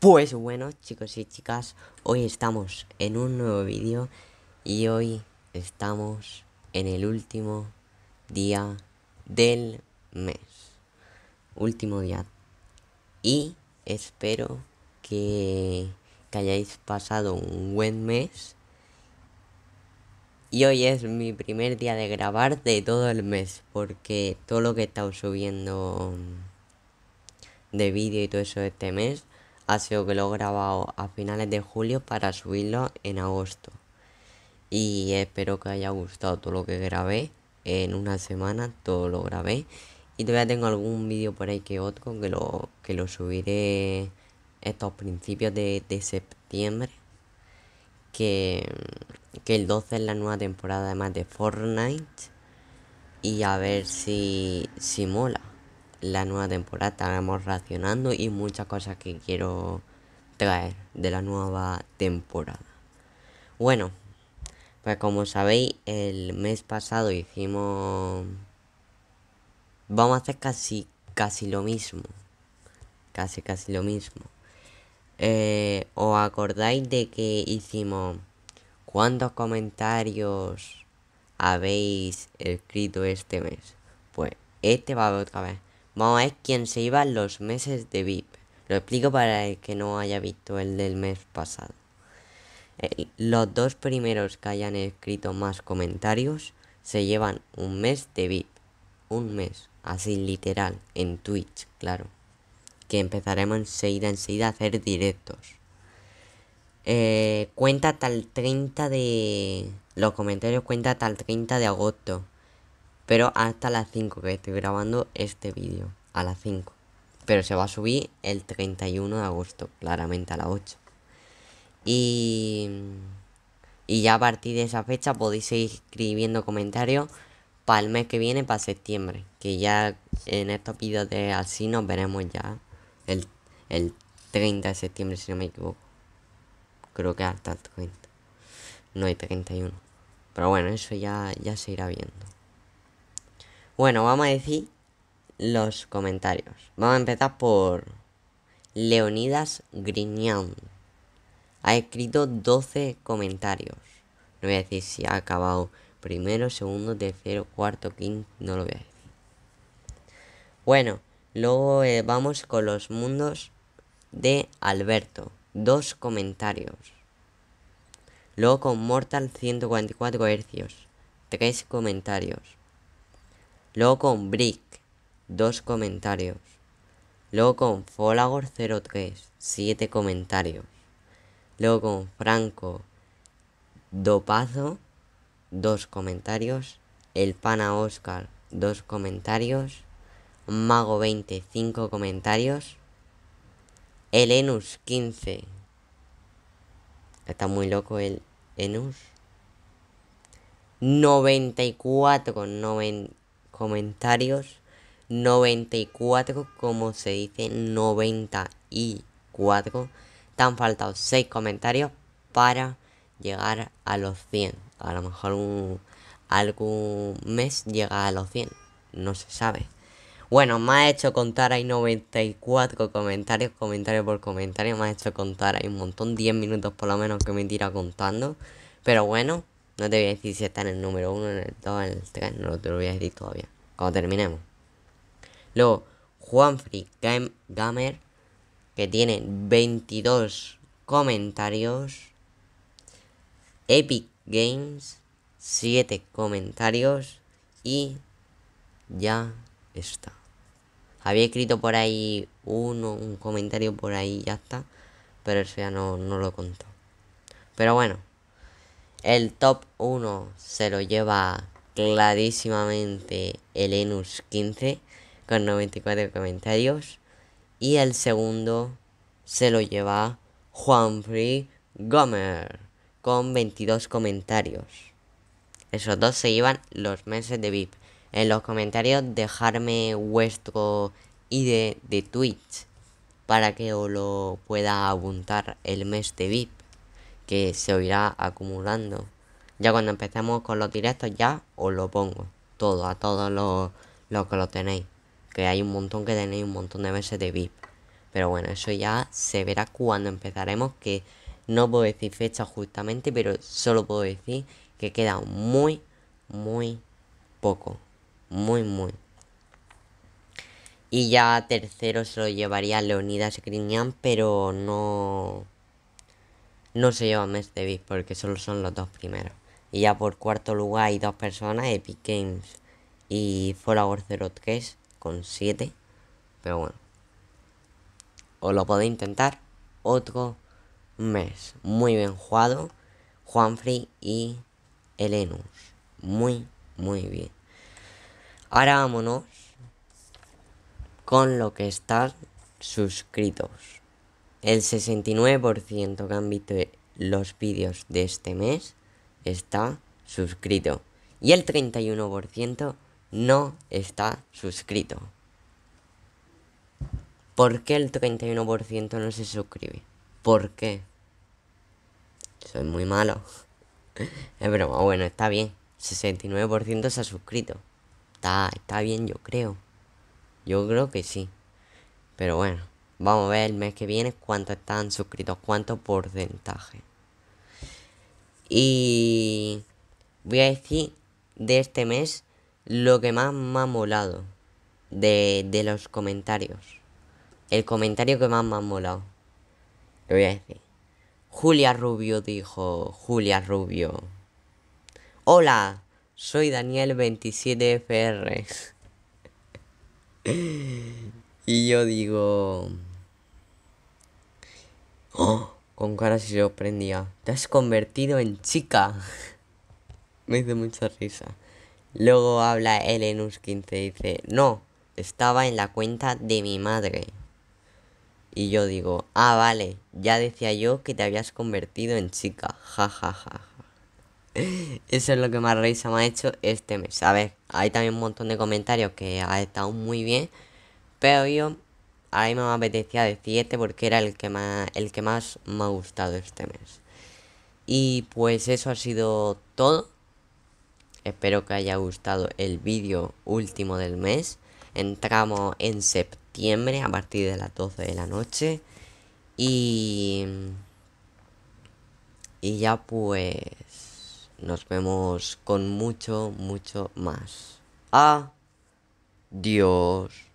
Pues bueno, chicos y chicas, hoy estamos en un nuevo vídeo y hoy estamos en el último día del mes. Último día. Y espero que, hayáis pasado un buen mes. Y hoy es mi primer día de grabar de todo el mes, porque todo lo que he estado subiendo de vídeo y todo eso este mes ha sido que lo he grabado a finales de julio para subirlo en agosto. Y espero que haya gustado todo lo que grabé. En una semana todo lo grabé. Y todavía tengo algún vídeo por ahí que otro que lo, que lo subiré estos principios de, septiembre. Que, el 12 es la nueva temporada además de Fortnite. Y a ver si, si mola la nueva temporada vamos reaccionando y muchas cosas que quiero traer de la nueva temporada. Bueno, pues como sabéis, el mes pasado hicimos... Vamos a hacer casi, casi lo mismo. Casi, casi lo mismo. Eh, ¿Os acordáis de que hicimos cuántos comentarios habéis escrito este mes? Pues este va a haber otra vez. Vamos a ver quién se iba los meses de VIP. Lo explico para el que no haya visto el del mes pasado. Eh, los dos primeros que hayan escrito más comentarios se llevan un mes de VIP. Un mes, así literal, en Twitch, claro. Que empezaremos enseguida, enseguida a hacer directos. Eh, cuenta tal 30 de... Los comentarios cuenta tal 30 de agosto pero hasta las 5 que estoy grabando este vídeo, a las 5. Pero se va a subir el 31 de agosto, claramente a las 8. Y, y ya a partir de esa fecha podéis seguir escribiendo comentarios para el mes que viene, para septiembre. Que ya en estos vídeos de así nos veremos ya el, el 30 de septiembre, si no me equivoco. Creo que hasta el 30. No hay 31. Pero bueno, eso ya, ya se irá viendo. Bueno, vamos a decir los comentarios. Vamos a empezar por Leonidas Grignan. Ha escrito 12 comentarios. No voy a decir si ha acabado primero, segundo, tercero, cuarto, quinto. No lo voy a decir. Bueno, luego eh, vamos con los mundos de Alberto. Dos comentarios. Luego con Mortal 144 Hz. Tres comentarios. Luego con Brick, dos comentarios. Luego con Folagor03, 7 comentarios. Luego con Franco Dopazo, dos comentarios. El Pana Oscar, dos comentarios. Mago 20 5 comentarios. El Enus 15. Está muy loco el Enus. 94 comentarios 94, como se dice 94. Tan faltado 6 comentarios para llegar a los 100. A lo mejor un, algún mes llega a los 100. No se sabe. Bueno, me ha hecho contar hay 94 comentarios, comentario por comentario. Me ha hecho contar hay un montón, 10 minutos por lo menos que me tira contando. Pero bueno, no te voy a decir si está en el número 1, en el 2, en el 3, no te lo voy a decir todavía. Cuando terminemos. Luego, Juanfrey Gamer, que tiene 22 comentarios. Epic Games, 7 comentarios. Y ya está. Había escrito por ahí uno, un comentario por ahí, ya está. Pero eso ya no, no lo contó. Pero bueno. El top 1 se lo lleva clarísimamente el 15 con 94 comentarios. Y el segundo se lo lleva free Gomer con 22 comentarios. Esos dos se llevan los meses de VIP. En los comentarios dejarme vuestro ID de Twitch para que os lo pueda apuntar el mes de VIP que se irá acumulando. Ya cuando empecemos con los directos ya os lo pongo. Todo, a todos los, que lo tenéis. Que hay un montón que tenéis un montón de meses de VIP. Pero bueno, eso ya se verá cuando empezaremos. Que no puedo decir fecha justamente, pero solo puedo decir que queda muy, muy poco. Muy, muy. Y ya tercero se lo llevaría Leonidas Grignan, pero no no se lleva mes de Beast porque solo son los dos primeros. Y ya por cuarto lugar hay dos personas, Epic Games y Fallout 03 con 7. Pero bueno. Os lo podéis intentar otro mes. Muy bien jugado. Juanfrey y Elenus. Muy, muy bien. Ahora vámonos con lo que están suscritos. El 69% que han visto los vídeos de este mes está suscrito y el 31% no está suscrito. ¿Por qué el 31% no se suscribe? ¿Por qué? Soy muy malo. es broma, bueno, está bien. 69% se ha suscrito. Está, está bien, yo creo. Yo creo que sí. Pero bueno. Vamos a ver el mes que viene cuántos están suscritos, cuánto porcentaje. Y voy a decir de este mes lo que más me ha molado de, de los comentarios. El comentario que más me ha molado. Lo voy a decir. Julia Rubio dijo, Julia Rubio. Hola, soy Daniel27FR. y yo digo... Oh. Con cara se sorprendía. Te has convertido en chica. Me hizo mucha risa. Luego habla Elenus 15 y dice, no, estaba en la cuenta de mi madre. Y yo digo, ah, vale, ya decía yo que te habías convertido en chica. Ja, Eso es lo que más risa me ha hecho este mes. A ver, hay también un montón de comentarios que ha estado muy bien. Pero yo a mí me apetecía de 7 porque era el que más, el que más me ha gustado este mes. Y pues eso ha sido todo. Espero que haya gustado el vídeo último del mes. Entramos en septiembre a partir de las 12 de la noche. Y... Y ya pues... Nos vemos con mucho, mucho más. Adiós.